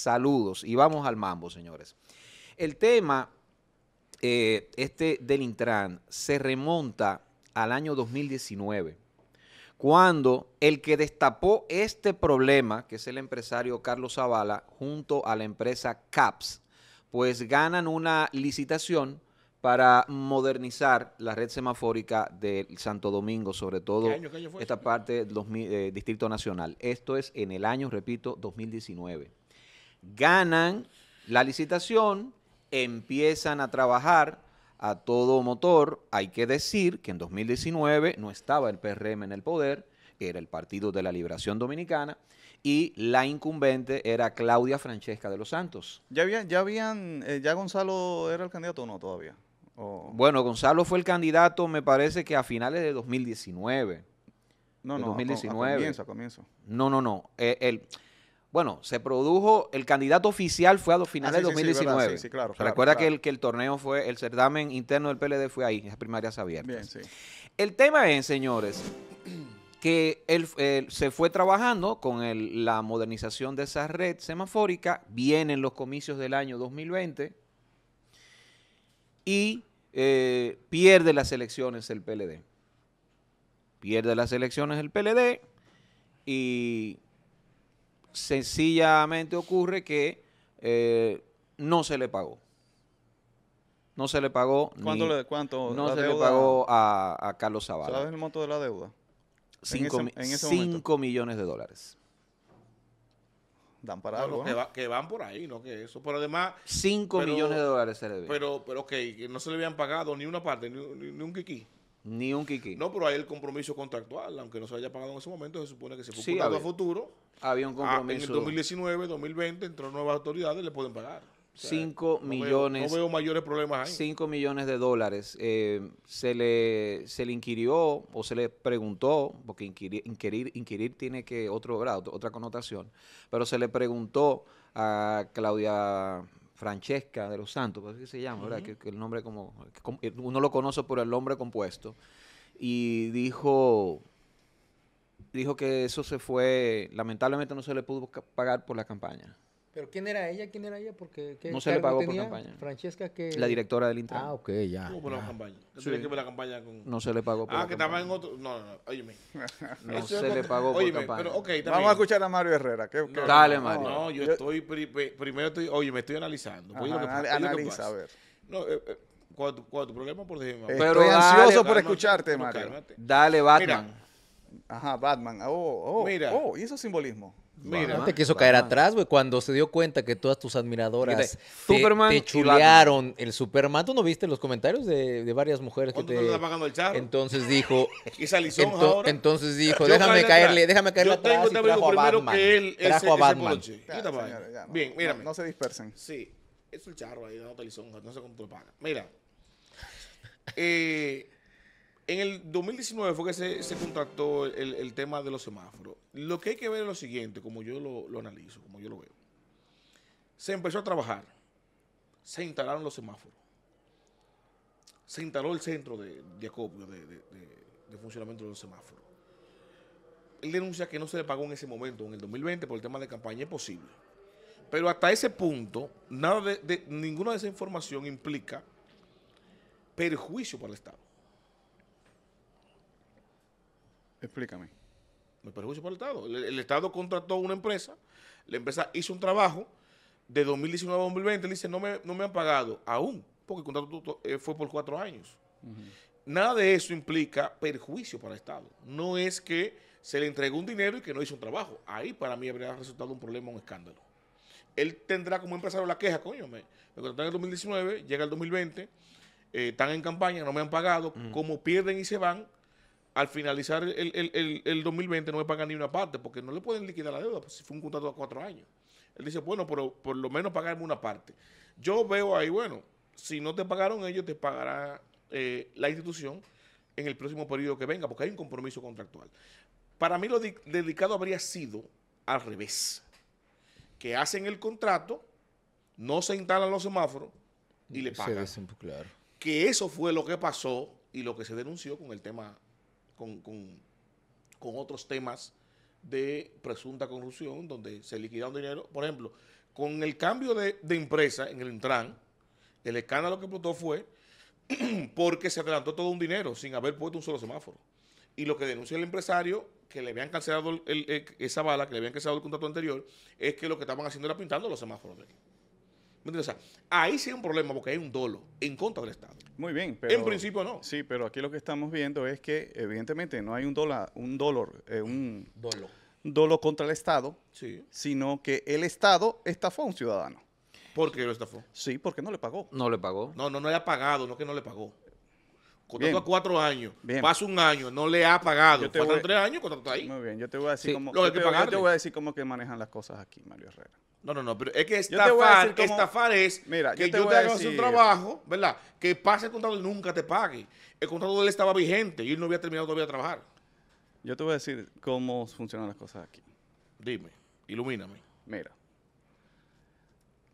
saludos y vamos al mambo, señores. El tema, eh, este del Intran, se remonta al año 2019, cuando el que destapó este problema, que es el empresario Carlos Zavala, junto a la empresa CAPS, pues ganan una licitación para modernizar la red semafórica del Santo Domingo, sobre todo esta parte del eh, Distrito Nacional. Esto es en el año, repito, 2019 ganan la licitación, empiezan a trabajar a todo motor. Hay que decir que en 2019 no estaba el PRM en el poder, era el Partido de la Liberación Dominicana, y la incumbente era Claudia Francesca de los Santos. ¿Ya habían, ya, habían, eh, ya Gonzalo era el candidato o no todavía? Bueno, Gonzalo fue el candidato, me parece que a finales de 2019. No, no, 2019. comienzo, No, no, no. Eh, bueno, se produjo, el candidato oficial fue a los ah, finales de 2019. Sí, claro, Recuerda Que, el, que el torneo fue, el certamen interno del PLD fue ahí, en las primarias abiertas. Bien, sí. el tema es, señores, que él, se fue trabajando con la modernización de esa red semafórica, vienen los comicios del año 2020 y eh, pierde las elecciones el PLD. Pierde las elecciones el PLD y sencillamente ocurre que eh, no se le pagó. No se le pagó. ¿Cuánto? le, cuánto no se le pagó a, Carlos Zavala. ¿Sabes el monto de la deuda? 5 millones de dólares. Dan para ¿eh? Que, van por ahí, no que eso. por además. 5 millones de dólares se le dio. Pero, pero que no se le habían pagado ni una parte, ni, ni, ni un kiki. Ni un kiki. No, pero hay el compromiso contractual, aunque no se haya pagado en ese momento, se supone que se fue a futuro. Había un ah, compromiso. en el 2019, 2020, entró nuevas autoridades, le pueden pagar. 5 millones. No veo, mayores problemas ahí. 5 millones de dólares. Eh, se, le, se le inquirió o se le preguntó, porque inquirir, inquirir tiene que otro grado, otra connotación, pero se le preguntó a Claudia Francesca de los Santos, así se llama, que, el nombre como, eh, uno lo conoce por el nombre compuesto, y dijo, dijo que eso se fue, lamentablemente no se le pudo pagar por la campaña. ¿Pero quién era ella? ¿Quién era ella? Porque no se le pagó por campaña. Francesca que la directora del Inter. Ah, ok, ya. por la campaña. que No se le pagó por Ah, que estaba en otro No, no, no. Óyeme. no se le pagó por campaña. Pero, okay, Vamos a escuchar a Mario Herrera. Dale, Mario. No, yo, estoy primero estoy, oye, me estoy analizando. Pues, Ajá, que, analiza, a ver. No, eh, eh cuando tu, problema por decirme. Estoy pero ansioso por escucharte, Mario. Dale, Batman. Ajá, Batman. Oh, oh. Mira. Oh, y eso es simbolismo no te quiso caer atrás, güey, cuando se dio cuenta que todas tus admiradoras te, chulearon el Superman. ¿Tú no viste los comentarios de, varias mujeres que te... pagando el charro? Entonces dijo... ¿Y Salizón ahora? Entonces dijo, déjame caerle, déjame caerle Yo atrás y este trajo a él Bien, mira. No, se dispersen. Sí, es el charro ahí, no te no sé cómo te lo Mira, eh... En el 2019 fue que se, se contactó el, tema de los semáforos. Lo que hay que ver es lo siguiente, como yo lo, analizo, como yo lo veo. Se empezó a trabajar. Se instalaron los semáforos. Se instaló el centro de, acopio, de, funcionamiento de los semáforos. Él denuncia que no se le pagó en ese momento, en el 2020, por el tema de campaña es posible. Pero hasta ese punto, nada de, ninguna de esa información implica perjuicio para el Estado. Explícame. Me perjuicio para el Estado. El, Estado contrató una empresa, la empresa hizo un trabajo de 2019 a 2020, le dice, no me, no me han pagado aún, porque el contrato eh, fue por cuatro años. Nada de eso implica perjuicio para el Estado. No es que se le entregó un dinero y que no hizo un trabajo. Ahí para mí habría resultado un problema, un escándalo. Él tendrá como empresario la queja, coño, me, me en el 2019, llega el 2020, eh, están en campaña, no me han pagado, como pierden y se van, al finalizar el, 2020 no me pagan ni una parte porque no le pueden liquidar la deuda pues, si fue un contrato de cuatro años. Él dice, bueno, pero por lo menos pagarme una parte. Yo veo ahí, bueno, si no te pagaron ellos, te pagará eh, la institución en el próximo periodo que venga, porque hay un compromiso contractual. Para mí lo dedicado habría sido al revés, que hacen el contrato, no se instalan los semáforos y le pagan. Que eso fue lo que pasó y lo que se denunció con el tema con, otros temas de presunta corrupción, donde se un dinero. Por ejemplo, con el cambio de, empresa en el Intran, el escándalo que explotó fue porque se adelantó todo un dinero sin haber puesto un solo semáforo. Y lo que denuncia el empresario, que le habían cancelado esa bala, que le habían cancelado el contrato anterior, es que lo que estaban haciendo era pintando los semáforos de ahí sí hay un problema porque hay un dolo en contra del Estado. Muy bien, pero... En principio no. Sí, pero aquí lo que estamos viendo es que evidentemente no hay un dólar, un dólar, eh, un... Dolo. Dolo contra el Estado, sino que el Estado estafó a un ciudadano. ¿Por qué lo estafó? Sí, porque no le pagó. No le pagó. No, no, no le ha pagado, no que no le pagó. Cuando a cuatro años, pasa un año, no le ha pagado. Cuatro te tres años, contrato ahí. Muy bien, yo te voy a decir cómo, que te, voy a decir cómo que manejan las cosas aquí, Mario Herrera. No, no, no, pero es que estafar, es que yo te, yo te haga un trabajo, ¿verdad? Que pase el contrato y nunca te pague. El contrato de él estaba vigente y él no había terminado todavía de trabajar. Yo te voy a decir cómo funcionan las cosas aquí. Dime, ilumíname. Mira,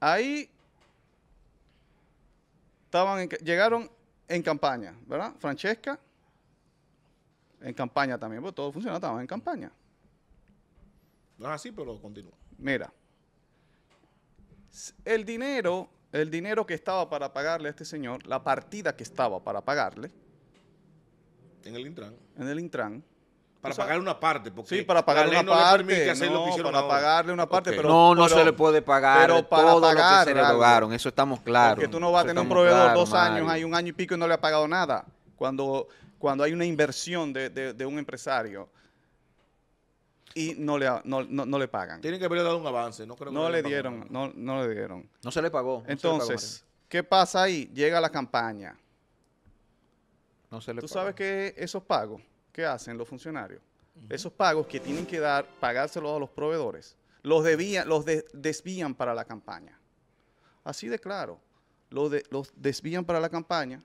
ahí estaban en, llegaron en campaña, ¿verdad? Francesca, en campaña también, porque todo funciona, estamos en campaña. No es así, pero continúa. Mira, el dinero, el dinero que estaba para pagarle a este señor, la partida que estaba para pagarle. En el Intran. En el Intran para pagarle pagar una parte, porque sí, para pagar pagarle una parte, pero no, no se le puede pagar pero todo eso estamos claros. porque tú no vas a tener un proveedor dos años, hay un año y pico y no le ha pagado nada. Cuando, cuando hay una inversión de, un empresario y no le, no, le pagan. Tienen que haberle dado un avance, no creo. No le, dieron, no, le dieron. No se le pagó. Entonces, ¿qué pasa ahí? Llega la campaña. No se le. Tú sabes que esos pagos que hacen los funcionarios, esos pagos que tienen que dar, pagárselos a los proveedores, los, debían, los desvían para la campaña. Así de claro, los, de, los desvían para la campaña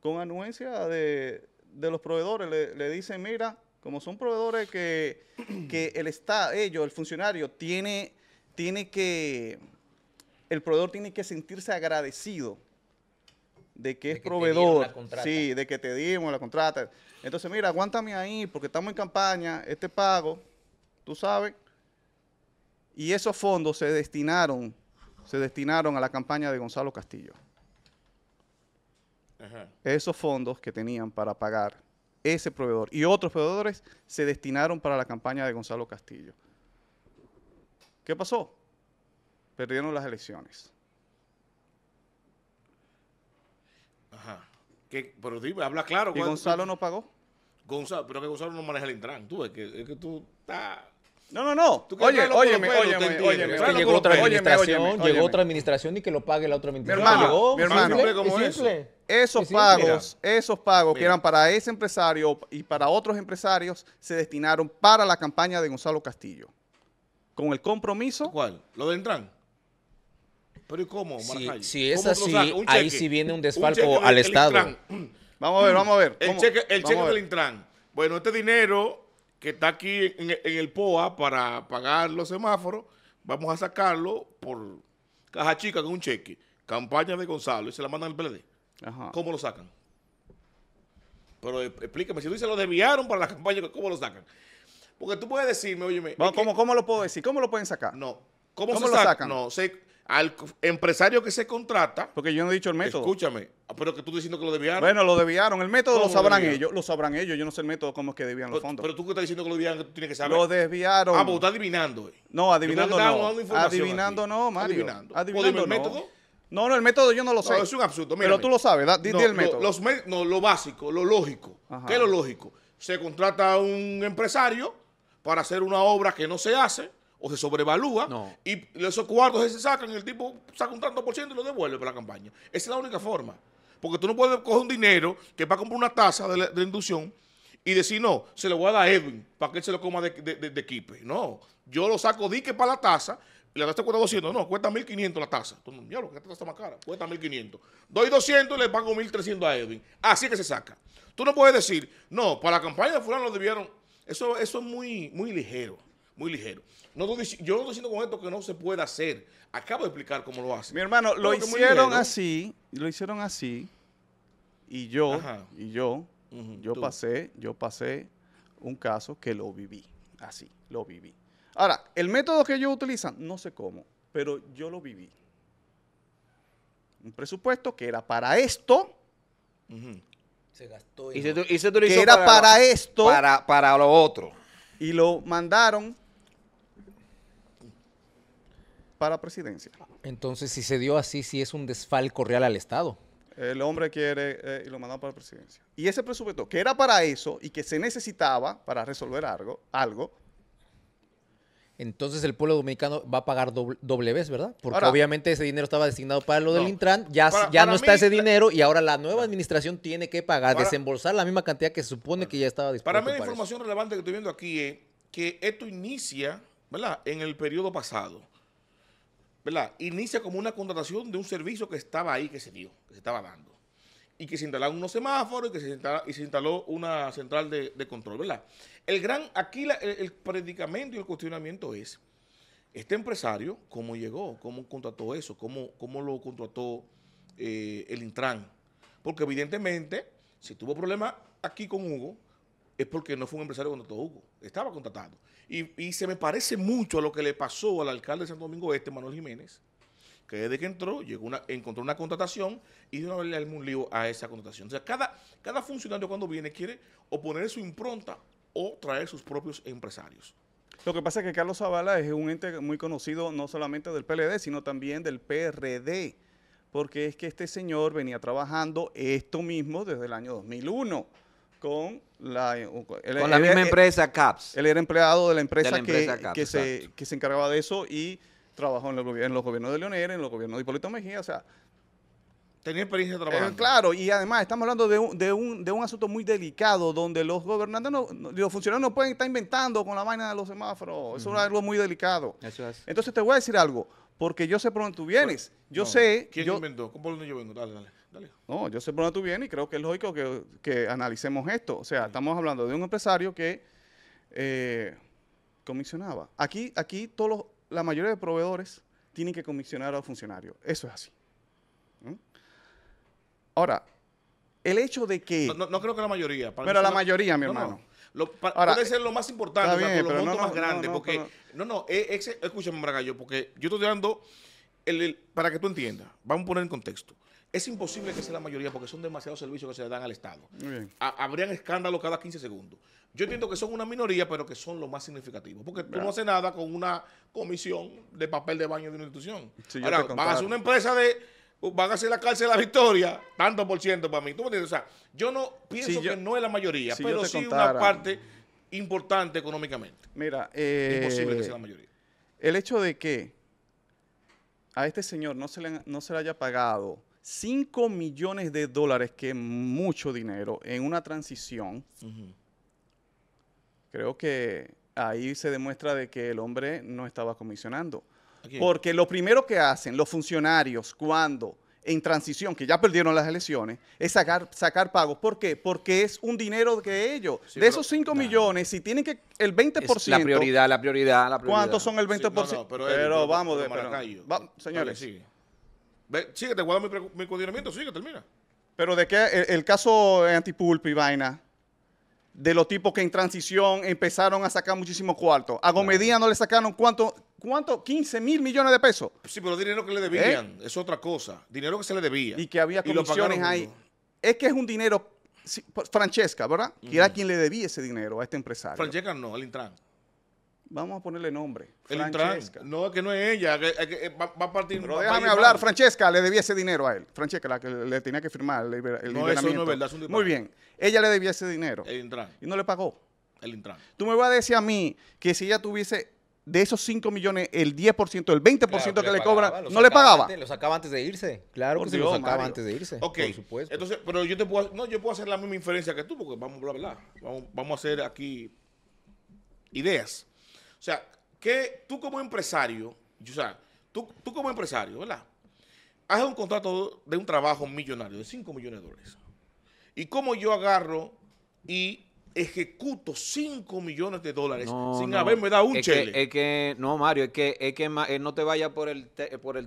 con anuencia de, los proveedores. Le, dicen, mira, como son proveedores que, que el Estado, ellos, el funcionario, tiene, tiene que, el proveedor tiene que sentirse agradecido de que es proveedor, sí, de que te dimos la contrata. Entonces, mira, aguántame ahí porque estamos en campaña, este pago, tú sabes, y esos fondos se destinaron, se destinaron a la campaña de Gonzalo Castillo. Esos fondos que tenían para pagar ese proveedor y otros proveedores se destinaron para la campaña de Gonzalo Castillo. ¿Qué pasó? Perdieron las elecciones. Que, pero dime, habla claro. ¿Y Gonzalo no pagó? Gonzalo, pero que Gonzalo no maneja el Intran. Tú, es que, es que tú estás... No, no, no. Oye, oye, oye. óyeme. Llegó otra administración, llegó otra administración y que lo pague la otra administración. Mi hermano, mi hermano. es simple. Esos pagos, esos pagos que eran para ese empresario y para otros empresarios se destinaron para la campaña de Gonzalo Castillo. Con el compromiso. ¿Cuál? ¿Lo del Entran? Pero ¿y cómo, Maracay? Si, es así, ahí sí viene un desfalco al Estado. Vamos a ver, vamos a ver. El cheque, del Intran. Bueno, este dinero que está aquí en, el POA para pagar los semáforos, vamos a sacarlo por caja chica con un cheque. Campaña de Gonzalo y se la mandan al PLD. ¿Cómo lo sacan? Pero e, explícame, si tú dices lo desviaron para la campaña, ¿cómo lo sacan? Porque tú puedes decirme, oye, ¿cómo, lo puedo decir? ¿Cómo lo pueden sacar? No. ¿Cómo, lo sacan? No, sé al empresario que se contrata. Porque yo no he dicho el método. Escúchame, ah, pero que tú estás diciendo que lo desviaron. Bueno, lo desviaron. El método lo sabrán ellos. Lo sabrán ellos. Yo no sé el método cómo es que debían los fondos. Pero tú que estás diciendo que lo desviaron, tú tienes que saber. Lo desviaron. Ah, pues estás adivinando. Eh. No, adivinando no. Adivinando no, Mario. Adivinando. Pues, el método? No, no, el método yo no lo sé. es un absurdo. Pero tú lo sabes. Dime el método. no, lo básico, lo lógico. ¿Qué es lo lógico? Se contrata a un empresario para hacer una obra que no se hace o se sobrevalúa y esos cuartos se sacan y el tipo saca un tanto por ciento y lo devuelve para la campaña. Esa es la única forma. Porque tú no puedes coger un dinero que va a comprar una tasa de, inducción y decir, no, se lo voy a dar a Edwin para que él se lo coma de, de, No, yo lo saco dique para la tasa y la tasa cuesta 200. No, cuesta 1.500 la tasa. Mierda, mira, lo que esta tasa más cara, cuesta 1.500. Doy 200 y le pago 1.300 a Edwin. Así que se saca. Tú no puedes decir, no, para la campaña de fulano lo debieron. Eso, eso es muy, muy ligero muy ligero. yo no estoy diciendo con esto que no se puede hacer. Acabo de explicar cómo lo hace Mi hermano, lo, hicieron así, lo hicieron así, y yo, y yo, yo pasé, yo pasé un caso que lo viví, así, lo viví. Ahora, el método que ellos utilizan, no sé cómo, pero yo lo viví. Un presupuesto que era para esto. Se gastó. Y, se, utilizó era para, esto. Para, para lo otro. Y lo mandaron para presidencia. Entonces, si se dio así, si es un desfalco real al Estado. El hombre quiere eh, y lo mandó para la presidencia. Y ese presupuesto, que era para eso y que se necesitaba para resolver algo, algo entonces el pueblo dominicano va a pagar doble, vez, ¿verdad? Porque obviamente ese dinero estaba destinado para lo del Intran, ya, ya no está ese dinero y ahora la nueva ah. administración tiene que pagar, desembolsar la misma cantidad que se supone que ya estaba disponible. Para mí la información relevante que estoy viendo aquí es que esto inicia, ¿verdad? En el periodo pasado. ¿verdad? Inicia como una contratación de un servicio que estaba ahí, que se dio, que se estaba dando. Y que se instalaron unos semáforos y que se, instaló una central de, control, ¿verdad? El gran, aquí el, predicamento y el cuestionamiento es, este empresario, ¿cómo llegó? ¿Cómo contrató eso? ¿Cómo, cómo lo contrató eh, el Intran? Porque evidentemente, si tuvo problemas aquí con Hugo, es porque no fue un empresario todo Hugo, estaba contratando. Y, se me parece mucho a lo que le pasó al alcalde de Santo Domingo Este, Manuel Jiménez, que desde que entró, llegó una, encontró una contratación y de una vez le un lío a esa contratación. O sea, cada, cada funcionario cuando viene quiere o poner su impronta o traer sus propios empresarios. Lo que pasa es que Carlos Zavala es un ente muy conocido no solamente del PLD, sino también del PRD, porque es que este señor venía trabajando esto mismo desde el año 2001 con la, misma e, empresa CAPS. Él era empleado de la empresa, que, que, se, encargaba de eso y trabajó en, el, en los gobiernos de Leonel, en los gobiernos de Hipólito Mejía, o sea... Tenía experiencia eh, trabajando. claro, y además estamos hablando de un, de, un, asunto muy delicado donde los gobernantes, los funcionarios no pueden estar inventando con la vaina de los semáforos. Eso es algo muy delicado. Eso es. Entonces te voy a decir algo, porque yo sé por dónde tú vienes. yo sé... ¿Quién yo, inventó? ¿Cómo yo vengo? Dale, dale. No, yo sé por dónde tú vienes y creo que es lógico que, analicemos esto. O sea, estamos hablando de un empresario que eh, comisionaba. Aquí, aquí todos la mayoría de proveedores tienen que comisionar a los funcionarios. Eso es así. ¿Mm? Ahora, el hecho de que... No, creo que la mayoría. pero la mayoría, mi hermano. puede ser lo más importante, más grande. porque, no, no, e, escúchame, Maragallo, porque yo estoy dando, para que tú entiendas, vamos a poner en contexto. Es imposible que sea la mayoría porque son demasiados servicios que se le dan al Estado. habrían escándalos cada 15 segundos. Yo entiendo que son una minoría, pero que son lo más significativos. Porque tú no haces nada con una comisión de papel de baño de una institución. Ahora, van a hacer una empresa de... Van a hacer la cárcel de la victoria, tanto por ciento para mí. ¿Tú me entiendes? O sea, yo no pienso que no es la mayoría, pero sí una parte importante económicamente. Mira, eh, imposible que eh, sea la mayoría. El hecho de que a este señor no se no se le haya pagado 5 millones de dólares, que es mucho dinero, en una transición, creo que ahí se demuestra de que el hombre no estaba comisionando. Porque lo primero que hacen los funcionarios cuando en transición, que ya perdieron las elecciones, es sacar, sacar pagos. ¿Por qué? Porque es un dinero que ellos, de esos 5 millones, si tienen que el 20%. la prioridad, la prioridad, la prioridad. ¿Cuántos son el 20%? pero, vamos, de, señores. Ve, que te guardo mi, mi condicionamiento, termina. Pero de qué el, caso caso antipulpo y vaina, de los tipos que en transición empezaron a sacar muchísimos cuartos A Gomedía no le sacaron cuánto, cuánto, 15 mil millones de pesos. Sí, pero dinero que le debían ¿Eh? es otra cosa. Dinero que se le debía. Y que había condiciones ahí. Es que es un dinero, Francesca, ¿verdad? Que era quien le debía ese dinero a este empresario. Francesca no, al Intran. Vamos a ponerle nombre. El Francesca. No, que no es ella. Eh, eh, va, a partir. déjame hablar. Francesca le debía ese dinero a él. Francesca, la que le tenía que firmar el, libera, no, Eso no es verdad, Muy bien. Ella le debía ese dinero. El Intran. Y no le pagó. El Intran. Tú me vas a decir a mí que si ella tuviese de esos 5 millones, el 10%, el 20% que, le, cobra, no le pagaba. Los lo sacaba antes de irse. Claro que lo sacaba antes de irse. Ok. Entonces, pero yo te puedo, no, yo puedo hacer la misma inferencia que tú, porque vamos, a hablar, Vamos, vamos a hacer aquí ideas. O sea, que tú como empresario, o sea, tú, como empresario, ¿verdad? Haces un contrato de un trabajo millonario, de 5 millones de dólares. ¿Y cómo yo agarro y ejecuto 5 millones de dólares sin haberme dado un es es que, no, Mario, es que, es que eh, no te vaya por el, por el